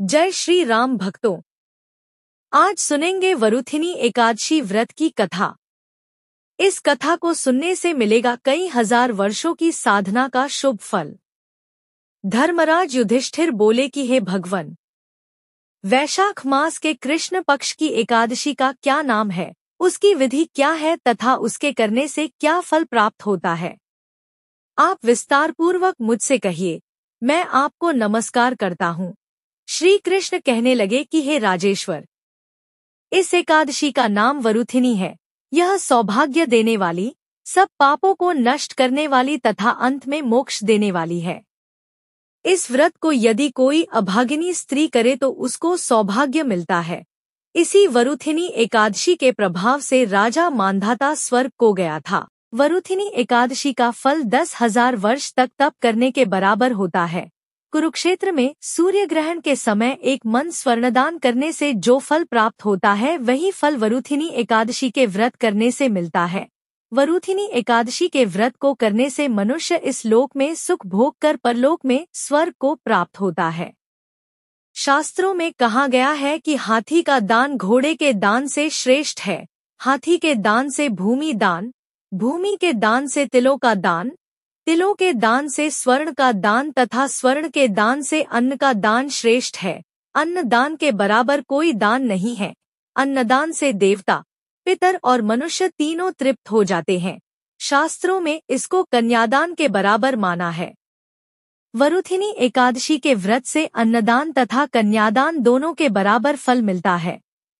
जय श्री राम भक्तों आज सुनेंगे वरुथिनी एकादशी व्रत की कथा इस कथा को सुनने से मिलेगा कई हजार वर्षों की साधना का शुभ फल धर्मराज युधिष्ठिर बोले कि हे भगवन वैशाख मास के कृष्ण पक्ष की एकादशी का क्या नाम है उसकी विधि क्या है तथा उसके करने से क्या फल प्राप्त होता है आप विस्तारपूर्वक मुझसे कहिए मैं आपको नमस्कार करता हूँ श्री कृष्ण कहने लगे कि हे राजेश्वर इस एकादशी का नाम वरुथिनी है यह सौभाग्य देने वाली सब पापों को नष्ट करने वाली तथा अंत में मोक्ष देने वाली है इस व्रत को यदि कोई अभागिनी स्त्री करे तो उसको सौभाग्य मिलता है इसी वरुथिनी एकादशी के प्रभाव से राजा मानधाता स्वर्ग को गया था वरुथिनी एकादशी का फल दस हजार वर्ष तक तप करने के बराबर होता है कुरुक्षेत्र में सूर्य ग्रहण के समय एक मन स्वर्णदान करने से जो फल प्राप्त होता है वही फल वरुथिनी एकादशी के व्रत करने से मिलता है वरुथिनी एकादशी के व्रत को करने से मनुष्य इस लोक में सुख भोग कर परलोक में स्वर्ग को प्राप्त होता है शास्त्रों में कहा गया है कि हाथी का दान घोड़े के दान से श्रेष्ठ है हाथी के दान से भूमि दान भूमि के दान से तिलों का दान तिलों के दान से स्वर्ण का दान तथा स्वर्ण के दान से अन्न का दान श्रेष्ठ है अन्न दान के बराबर कोई दान नहीं है अन्नदान से देवता पितर और मनुष्य तीनों तृप्त हो जाते हैं शास्त्रों में इसको कन्यादान के बराबर माना है वरुथिनी एकादशी के व्रत से अन्नदान तथा कन्यादान दोनों के बराबर फल मिलता है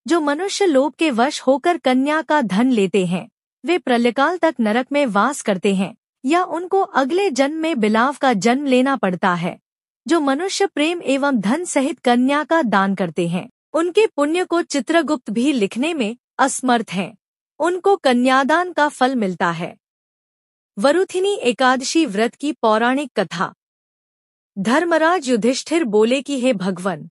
जो मनुष्य लोभ के वश होकर कन्या का धन लेते हैं वे प्रलयकाल तक नरक में वास करते हैं या उनको अगले जन्म में बिलाव का जन्म लेना पड़ता है जो मनुष्य प्रेम एवं धन सहित कन्या का दान करते हैं उनके पुण्य को चित्रगुप्त भी लिखने में असमर्थ हैं उनको कन्यादान का फल मिलता है वरुथिनी एकादशी व्रत की पौराणिक कथा धर्मराज युधिष्ठिर बोले कि हे भगवन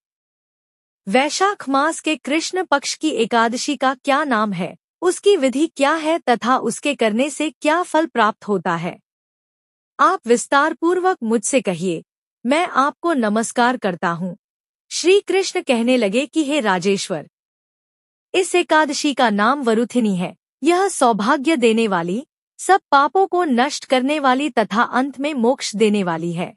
वैशाख मास के कृष्ण पक्ष की एकादशी का क्या नाम है उसकी विधि क्या है तथा उसके करने से क्या फल प्राप्त होता है आप विस्तारपूर्वक मुझसे कहिए मैं आपको नमस्कार करता हूँ श्री कृष्ण कहने लगे कि हे राजेश्वर इस एकादशी का नाम वरुथिनी है यह सौभाग्य देने वाली सब पापों को नष्ट करने वाली तथा अंत में मोक्ष देने वाली है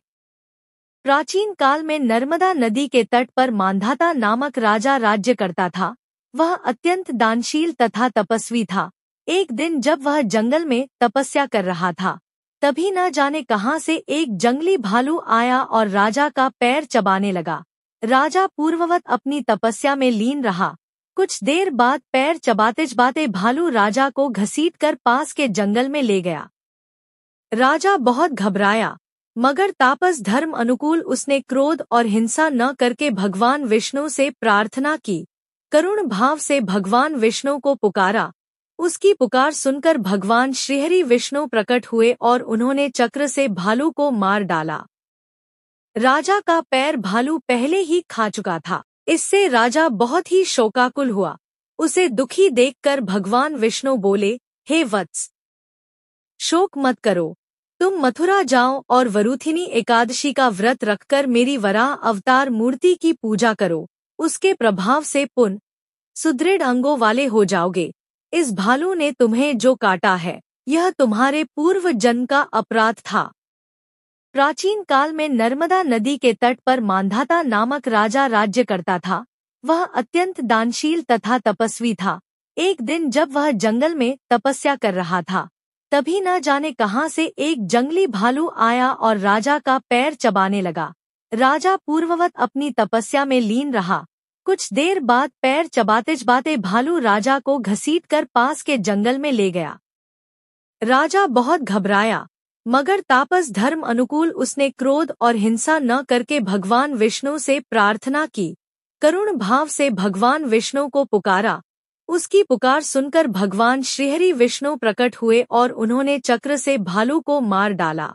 प्राचीन काल में नर्मदा नदी के तट पर मांधाता नामक राजा राज्य करता था वह अत्यंत दानशील तथा तपस्वी था एक दिन जब वह जंगल में तपस्या कर रहा था तभी न जाने कहां से एक जंगली भालू आया और राजा का पैर चबाने लगा राजा पूर्ववत अपनी तपस्या में लीन रहा कुछ देर बाद पैर चबाते चबाते भालू राजा को घसीट कर पास के जंगल में ले गया राजा बहुत घबराया मगर तापस धर्म अनुकूल उसने क्रोध और हिंसा न करके भगवान विष्णु से प्रार्थना की करुण भाव से भगवान विष्णु को पुकारा उसकी पुकार सुनकर भगवान श्रीहरि विष्णु प्रकट हुए और उन्होंने चक्र से भालू को मार डाला राजा का पैर भालू पहले ही खा चुका था इससे राजा बहुत ही शोकाकुल हुआ उसे दुखी देखकर भगवान विष्णु बोले हे वत्स शोक मत करो तुम मथुरा जाओ और वरुथिनी एकादशी का व्रत रखकर मेरी वराह अवतार मूर्ति की पूजा करो उसके प्रभाव से पुन सुदृढ़ अंगों वाले हो जाओगे इस भालू ने तुम्हें जो काटा है यह तुम्हारे पूर्व जन का अपराध था प्राचीन काल में नर्मदा नदी के तट पर मांधाता नामक राजा राज्य करता था वह अत्यंत दानशील तथा तपस्वी था एक दिन जब वह जंगल में तपस्या कर रहा था तभी न जाने कहाँ से एक जंगली भालू आया और राजा का पैर चबाने लगा राजा पूर्ववत अपनी तपस्या में लीन रहा कुछ देर बाद पैर चबाते चबाते भालू राजा को घसीटकर पास के जंगल में ले गया राजा बहुत घबराया मगर तापस धर्म अनुकूल उसने क्रोध और हिंसा न करके भगवान विष्णु से प्रार्थना की करुण भाव से भगवान विष्णु को पुकारा उसकी पुकार सुनकर भगवान श्रीहरि विष्णु प्रकट हुए और उन्होंने चक्र से भालू को मार डाला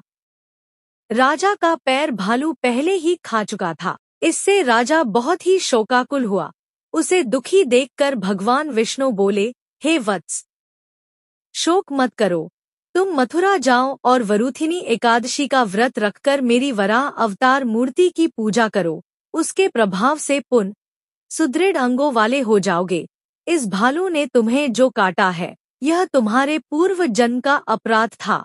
राजा का पैर भालू पहले ही खा चुका था इससे राजा बहुत ही शोकाकुल हुआ उसे दुखी देखकर भगवान विष्णु बोले हे वत्स शोक मत करो तुम मथुरा जाओ और वरुथिनी एकादशी का व्रत रखकर मेरी वराह अवतार मूर्ति की पूजा करो उसके प्रभाव से पुन सुदृढ़ अंगों वाले हो जाओगे इस भालू ने तुम्हें जो काटा है यह तुम्हारे पूर्व जन्म का अपराध था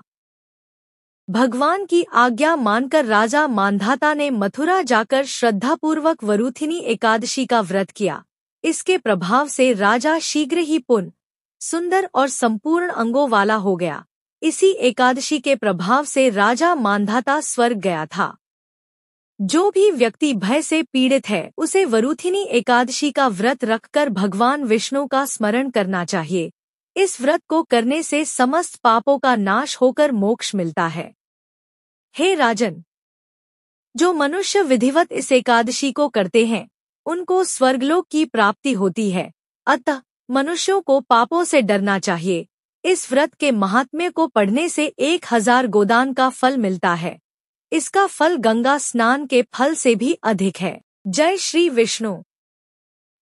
भगवान की आज्ञा मानकर राजा मानधाता ने मथुरा जाकर श्रद्धापूर्वक वरुथिनी एकादशी का व्रत किया इसके प्रभाव से राजा शीघ्र ही पुन सुंदर और संपूर्ण अंगों वाला हो गया इसी एकादशी के प्रभाव से राजा मानधाता स्वर्ग गया था जो भी व्यक्ति भय से पीड़ित है उसे वरुथिनी एकादशी का व्रत रखकर भगवान विष्णु का स्मरण करना चाहिए इस व्रत को करने से समस्त पापों का नाश होकर मोक्ष मिलता है हे राजन जो मनुष्य विधिवत इस एकादशी को करते हैं उनको स्वर्गलोक की प्राप्ति होती है अतः मनुष्यों को पापों से डरना चाहिए इस व्रत के महात्म्य को पढ़ने से एक हजार गोदान का फल मिलता है इसका फल गंगा स्नान के फल से भी अधिक है जय श्री विष्णु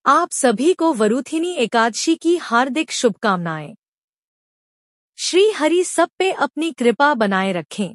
आप सभी को वरुथिनी एकादशी की हार्दिक शुभकामनाएं श्री हरि सब पे अपनी कृपा बनाए रखें